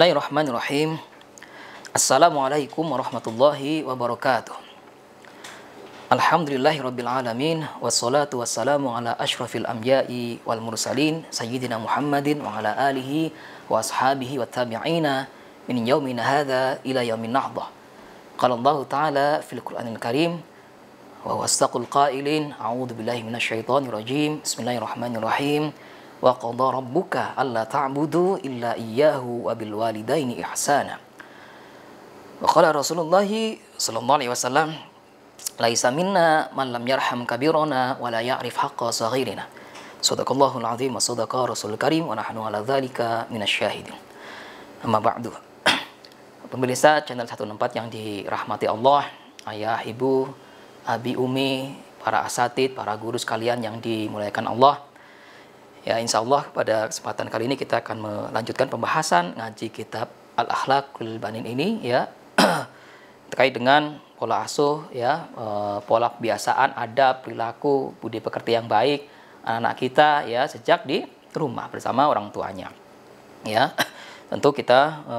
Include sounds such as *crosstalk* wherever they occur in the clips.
Bismillahirrahmanirrahim Assalamualaikum warahmatullahi wabarakatuh Alhamdulillahi rabbil alamin Wassalatu wassalamu ala ashrafil amyai wal mursalin Sayyidina Muhammadin wa ala alihi wa ashabihi wa tabi'ina Min yaumina hadha ila yaumin nahdah Qala Allah ta'ala fil Qur'anil karim Wa wastaqul qailin A'udhu billahi minasyaitanir rajim Bismillahirrahmanirrahim Bismillahirrahmanirrahim wa qadha rabbuka alla ta'budu illa iyyahu wa bil walidaini ihsana. Wa qala Rasulullah sallallahu alaihi wasallam laisa minna man lam yarham kabirana wa la ya'rif haqqa saghirina. Sadaqallahul azim wa sadaqa rasul karim wa nahnu ala dzalika minasyahidin. Amma ba'du. *clears throat* Pemirsa channel 164 yang dirahmati Allah, ayah, ibu, abi, umi, para asatid, para guru sekalian yang dimuliakan Allah. Ya, insya Allah pada kesempatan kali ini kita akan melanjutkan pembahasan ngaji kitab Al-Akhlaqul Banin ini ya *clears throat* terkait dengan pola asuh ya, e, pola kebiasaan, adab, perilaku, budi pekerti yang baik anak-anak kita ya sejak di rumah bersama orang tuanya. Ya. *clears throat* Tentu kita e,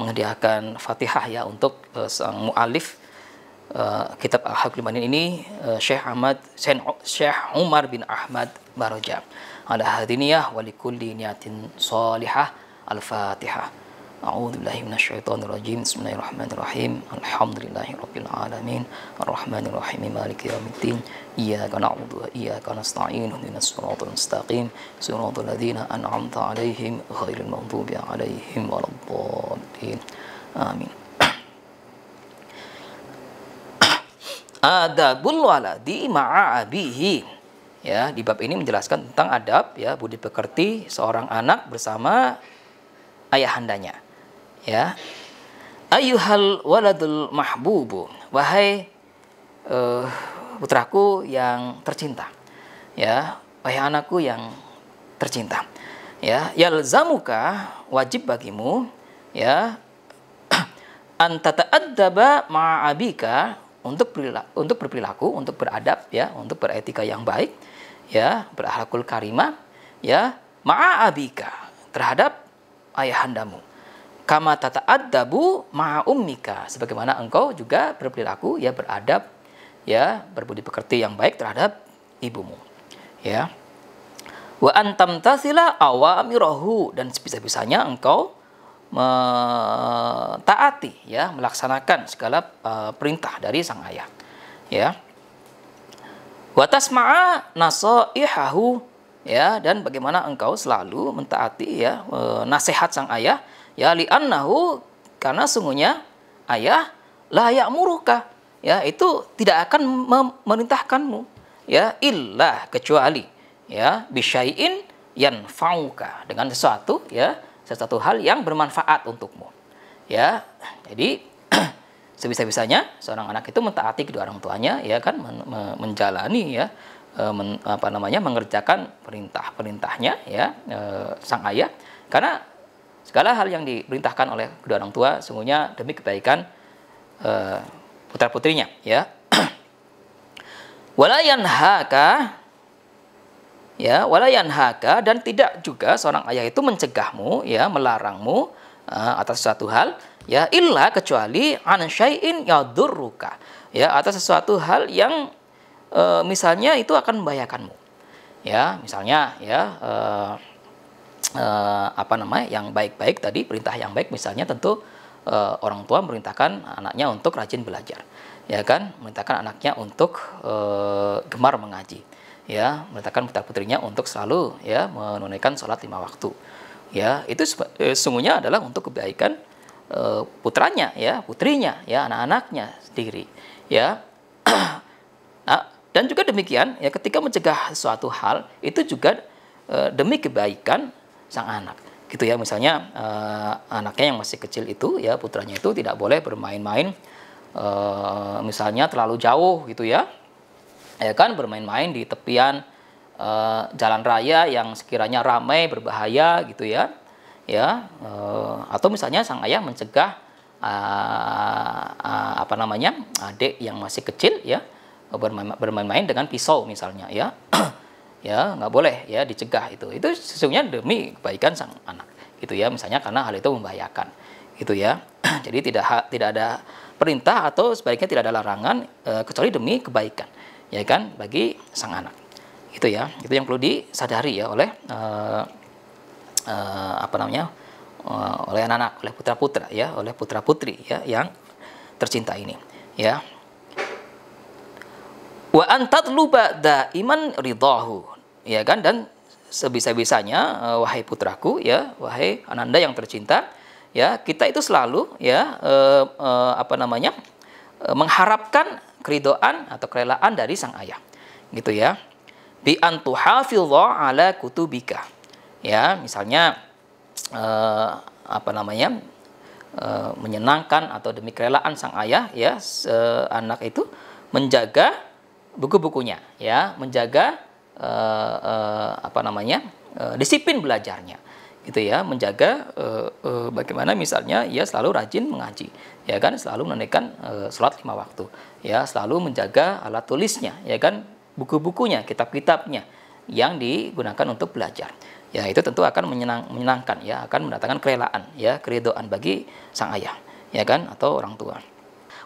menghadiahkan Fatihah ya untuk e, sang mualif Eh, kitab Al-Hakul Manin ini uh, Syekh Ahmad Syekh Umar bin Ahmad Barojab. Ala hadiniyah wa likulli niyatin salihah. Al-Fatihah. A'udzu billahi minasyaitonir rajim. Bismillahirrahmanirrahim. Alhamdulillahirabbil alamin. Arrahmanir rahim. Maliki yaumiddin. Iyyaka na'budu wa iyyaka nasta'in. Ihdinas siratal mustaqim. Siratal ladzina an'amta 'alaihim ghairil maghdubi 'alaihim waladdallin. Amin. adabul waladi ma'abihi. Ya, di bab ini menjelaskan tentang adab ya budi pekerti seorang anak bersama ayahandanya. Ya. Ayuhal waladul mahbubu. Wahai uh, putraku yang tercinta. Ya, wahai anakku yang tercinta. Ya, yalzamuka wajib bagimu ya *clears throat* antata adaba ma'abika untuk berperilaku, untuk berperilaku, untuk beradab ya, untuk beretika yang baik ya, berakhlakul karimah ya, ma'a abika terhadap ayahandamu. Kama tata adabu ma'a ummika sebagaimana engkau juga berperilaku ya beradab ya, berbudi pekerti yang baik terhadap ibumu. Ya. Wa antam tasila awamirahu dan sebisa-bisanya engkau taati ya melaksanakan segala uh, perintah dari sang ayah ya watas ma'a nasoihahu ya dan bagaimana engkau selalu mentaati ya eh, nasihat sang ayah ya annahu karena sungguhnya ayah layak muruka ya itu tidak akan memerintahkanmu ya illa kecuali ya bisyai'in yanfauka dengan sesuatu ya sesuatu hal yang bermanfaat untukmu. Ya, jadi *clears throat* sebisa-bisanya seorang anak itu mentaati kedua orang tuanya, ya kan, men men menjalani ya, e, men apa namanya, mengerjakan perintah-perintahnya, ya, e, sang ayah, karena segala hal yang diperintahkan oleh kedua orang tua sungguhnya demi kebaikan e, putra putrinya, ya. *clears throat* haka ya walayan haka dan tidak juga seorang ayah itu mencegahmu ya melarangmu uh, atas suatu hal ya illa kecuali an syai'in yadurruka ya atas sesuatu hal yang uh, misalnya itu akan membahayakanmu ya misalnya ya uh, uh, apa namanya yang baik-baik tadi perintah yang baik misalnya tentu uh, orang tua memerintahkan anaknya untuk rajin belajar ya kan memerintahkan anaknya untuk uh, gemar mengaji ya meletakkan putra putrinya untuk selalu ya menunaikan sholat lima waktu ya itu eh, sungguhnya adalah untuk kebaikan e, putranya ya putrinya ya anak-anaknya sendiri ya nah, *clears throat* dan juga demikian ya ketika mencegah suatu hal itu juga e, demi kebaikan sang anak gitu ya misalnya eh, anaknya yang masih kecil itu ya putranya itu tidak boleh bermain-main misalnya terlalu jauh gitu ya ya kan bermain-main di tepian uh, jalan raya yang sekiranya ramai berbahaya gitu ya ya uh, atau misalnya sang ayah mencegah uh, uh, apa namanya adik yang masih kecil ya bermain-main dengan pisau misalnya ya *clears throat* ya nggak boleh ya dicegah itu itu sesungguhnya demi kebaikan sang anak gitu ya misalnya karena hal itu membahayakan gitu ya *clears throat* jadi tidak tidak ada perintah atau sebaiknya tidak ada larangan uh, kecuali demi kebaikan ya kan bagi sang anak itu ya itu yang perlu disadari ya oleh uh, uh, apa namanya uh, oleh anak-anak oleh putra putra ya oleh putra putri ya yang tercinta ini ya wa da iman ridahu ya kan dan sebisa-bisanya uh, wahai putraku ya wahai ananda yang tercinta ya kita itu selalu ya uh, uh, apa namanya mengharapkan keridoan atau kerelaan dari sang ayah. Gitu ya. Bi antuhafillah ala kutubika. Ya, misalnya eh, apa namanya? Eh, menyenangkan atau demi kerelaan sang ayah ya anak itu menjaga buku-bukunya ya, menjaga eh, eh, apa namanya? Eh, disiplin belajarnya gitu ya menjaga e, e, bagaimana misalnya ia selalu rajin mengaji ya kan selalu menunaikan e, sholat lima waktu ya selalu menjaga alat tulisnya ya kan buku-bukunya kitab-kitabnya yang digunakan untuk belajar ya itu tentu akan menyenang, menyenangkan ya akan mendatangkan kerelaan ya keridoan bagi sang ayah ya kan atau orang tua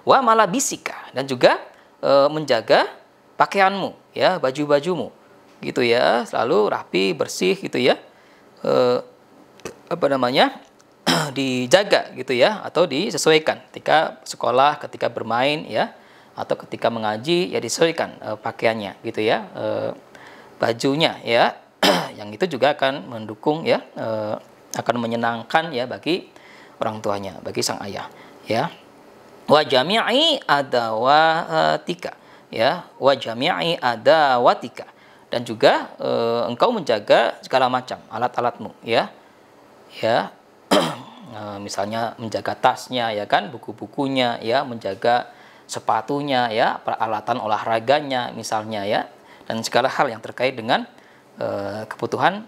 wa malabisika dan juga e, menjaga pakaianmu ya baju-bajumu gitu ya selalu rapi bersih gitu ya apa namanya *clears throat* dijaga gitu ya atau disesuaikan ketika sekolah ketika bermain ya atau ketika mengaji ya disesuaikan e, pakaiannya gitu ya e, bajunya ya *clears throat* yang itu juga akan mendukung ya e, akan menyenangkan ya bagi orang tuanya bagi sang ayah ya wajami'i jami'i adawatika ya wajami'i jami'i adawatika dan juga e, engkau menjaga segala macam alat-alatmu ya ya *clears throat* eh, misalnya menjaga tasnya ya kan buku-bukunya ya menjaga sepatunya ya peralatan olahraganya misalnya ya dan segala hal yang terkait dengan uh, kebutuhan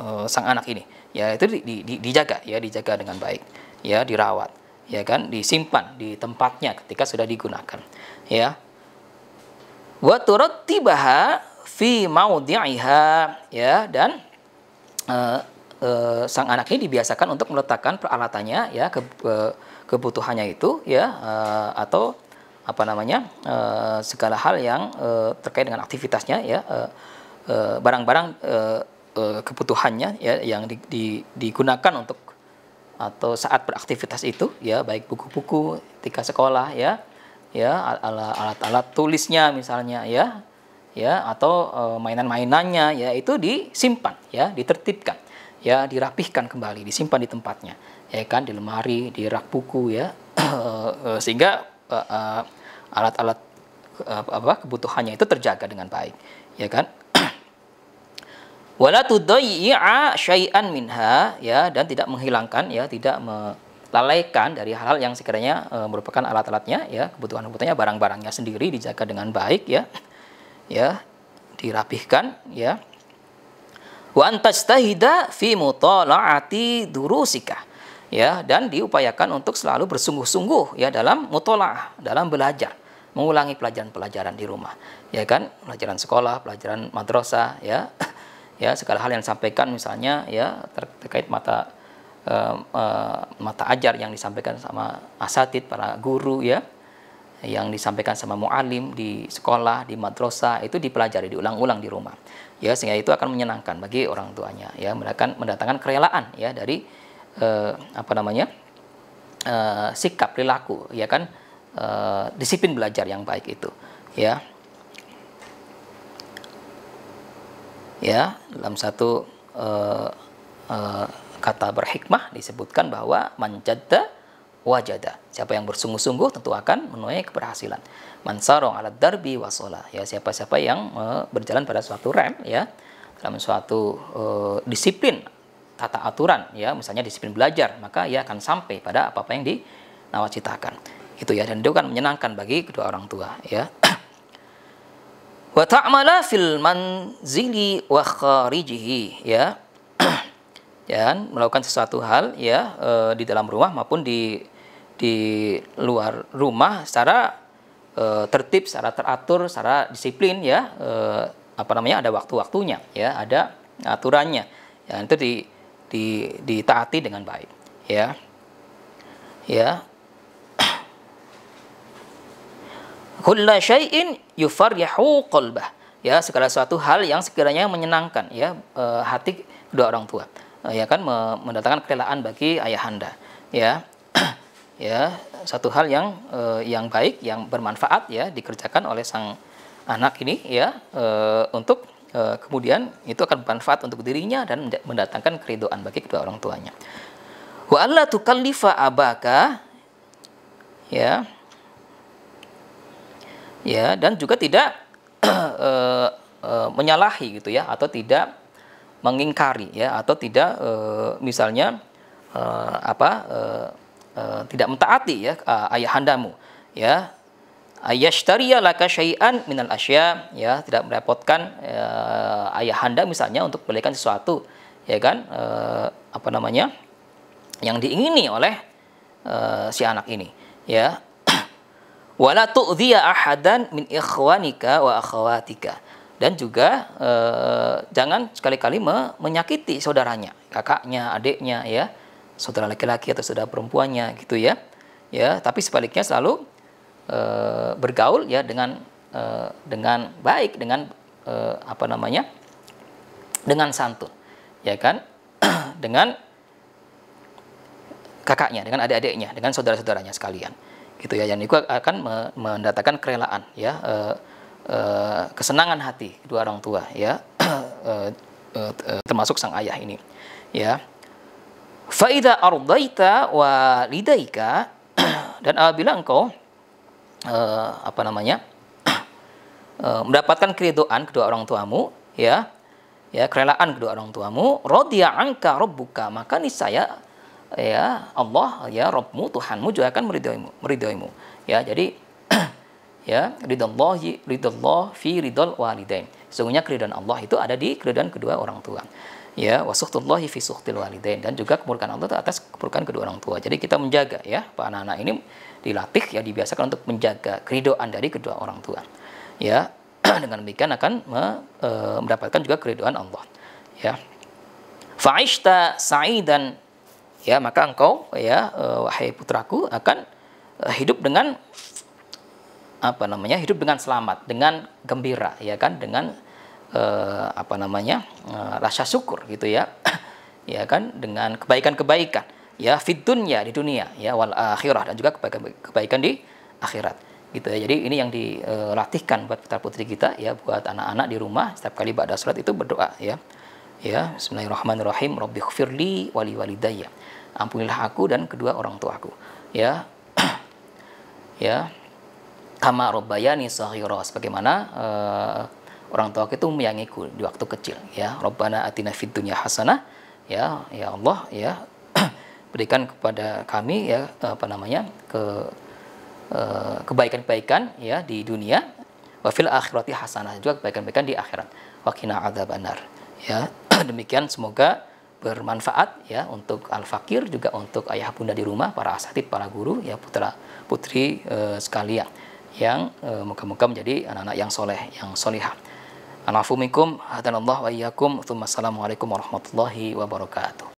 uh, sang anak ini ya itu di, di, di, dijaga ya dijaga dengan baik ya dirawat ya kan disimpan di tempatnya ketika sudah digunakan ya wa turattibaha fi maudhi'iha ya dan Eh, sang anak ini dibiasakan untuk meletakkan peralatannya ya ke, kebutuhannya itu ya eh, atau apa namanya eh, segala hal yang terkait dengan aktivitasnya ya barang-barang barang-barang kebutuhannya ya yang di, di, digunakan untuk atau saat beraktivitas itu ya baik buku-buku ketika sekolah ya ya alat-alat tulisnya misalnya ya ya atau e, mainan-mainannya ya itu disimpan ya ditertibkan ya dirapihkan kembali, disimpan di tempatnya, ya kan di lemari, di rak buku ya, *clears throat* eh, sehingga eh, eh, alat-alat apa kebutuhannya itu terjaga dengan baik, ya kan. *clears throat* Wala tudai'a syai'an minha ya dan tidak menghilangkan ya tidak melalaikan dari hal-hal yang sekiranya e, merupakan alat-alatnya ya kebutuhan-kebutuhannya barang-barangnya sendiri dijaga dengan baik ya ya dirapihkan ya wa fi mutalaati durusika ya dan diupayakan untuk selalu bersungguh-sungguh ya dalam mutolaah dalam belajar mengulangi pelajaran-pelajaran di rumah ya kan pelajaran sekolah pelajaran madrasah ya *clears throat* ya segala hal yang disampaikan misalnya ya terkait mata uh, uh, mata ajar yang disampaikan sama asatid para guru ya yang disampaikan sama mualim di sekolah, di madrasah itu dipelajari diulang-ulang di rumah. Ya, sehingga itu akan menyenangkan bagi orang tuanya ya, mendatangkan mendatangkan kerelaan ya dari eh, apa namanya? Eh, sikap perilaku ya kan eh, disiplin belajar yang baik itu ya. Ya, dalam satu eh, eh, kata berhikmah disebutkan bahwa manjadda wajada. Siapa yang bersungguh-sungguh tentu akan menuai keberhasilan. Mansarong alat darbi wasola. Ya, siapa-siapa yang eh, berjalan pada suatu rem ya, dalam suatu uh, disiplin tata aturan ya, misalnya disiplin belajar, maka ia akan sampai pada apa-apa yang dinawacitakan. Itu ya dan itu kan menyenangkan bagi kedua orang tua ya. *clears throat* Wa ta'mala fil manzili wa kharijihi ya dan melakukan sesuatu hal ya e, di dalam rumah maupun di di luar rumah secara e, tertib, secara teratur, secara disiplin ya e, apa namanya ada waktu-waktunya ya ada aturannya ya itu di di ditaati dengan baik ya ya *clears throat* kulla syai'in yufaryahu qalbah ya segala sesuatu hal yang sekiranya menyenangkan ya e, hati kedua orang tua Eh, ya kan mendatangkan kerelaan bagi ayahanda ya *clears throat* ya satu hal yang eh, yang baik yang bermanfaat ya dikerjakan oleh sang anak ini ya eh, untuk eh, kemudian itu akan bermanfaat untuk dirinya dan mendatangkan keridoan bagi kedua orang tuanya wa alla tukallifa abaka ya ya dan juga tidak *clears throat* eh, eh, menyalahi gitu ya atau tidak mengingkari ya atau tidak e, misalnya e, apa e, e, tidak mentaati ya ayahandamu ya ayashtariya laka syai'an minal asya ya tidak merepotkan e, ayahanda misalnya untuk belikan sesuatu ya kan e, apa namanya yang diingini oleh e, si anak ini ya *clears throat* wala tu'dhiya ahadan min ikhwanika wa akhawatika dan juga e, jangan sekali-kali me menyakiti saudaranya, kakaknya, adiknya ya, saudara laki-laki atau saudara perempuannya gitu ya. Ya, tapi sebaliknya selalu e, bergaul ya dengan e, dengan baik, dengan e, apa namanya? dengan santun. Ya kan? *clears throat* dengan kakaknya, dengan adik-adiknya, dengan saudara-saudaranya sekalian. Gitu ya. Yang itu akan mendatangkan kerelaan ya. E, Eh, kesenangan hati kedua orang tua ya *clears throat* eh, eh, termasuk sang ayah ini ya faida ardaita walidaika *clears throat* dan apabila engkau uh, apa namanya *clears throat* mendapatkan keridoan kedua orang tuamu ya ya kerelaan kedua orang tuamu rodiya anka rabbuka maka niscaya ya Allah ya Robmu Tuhanmu juga akan meridhoimu meridhoimu ya jadi ya ridallahi ridallah fi ridal walidain sesungguhnya keridhaan Allah itu ada di keridhaan kedua orang tua ya Allah fi suhtil walidain dan juga kemurkaan Allah itu atas kemurkaan kedua orang tua jadi kita menjaga ya pak anak-anak ini dilatih ya dibiasakan untuk menjaga keridhaan dari kedua orang tua ya *clears throat* dengan demikian akan me, e, mendapatkan juga keridhaan Allah ya fa'ishta sa'idan ya maka engkau ya e, wahai putraku akan e, hidup dengan apa namanya hidup dengan selamat, dengan gembira, ya kan, dengan eh, apa namanya eh, rasa syukur gitu ya, *clears throat* ya kan, dengan kebaikan-kebaikan, ya fit dunya di dunia, ya wal akhirah dan juga kebaikan-kebaikan di akhirat, gitu ya. Jadi ini yang dilatihkan eh, buat putra putri kita, ya, buat anak-anak di rumah setiap kali baca surat itu berdoa, ya, ya Bismillahirrahmanirrahim, Robbi khfirli wali walidayya, ampunilah aku dan kedua orang tuaku, ya, *clears throat* ya kama robbayani sahiro sebagaimana uh, orang tua itu menyayangiku di waktu kecil ya robbana atina fid dunya hasanah ya ya Allah ya *clears throat* berikan kepada kami ya apa namanya ke kebaikan eh, kebaikan-kebaikan ya di dunia wa fil akhirati hasanah juga kebaikan-kebaikan di akhirat wa qina adzabannar ya *clears throat* demikian semoga bermanfaat ya untuk al fakir juga untuk ayah bunda di rumah para asatid para guru ya putra putri uh, sekalian yang uh, moga-moga menjadi anak-anak yang soleh, yang solihah. Anafumikum, hadanallah wa iyyakum, assalamualaikum warahmatullahi wabarakatuh.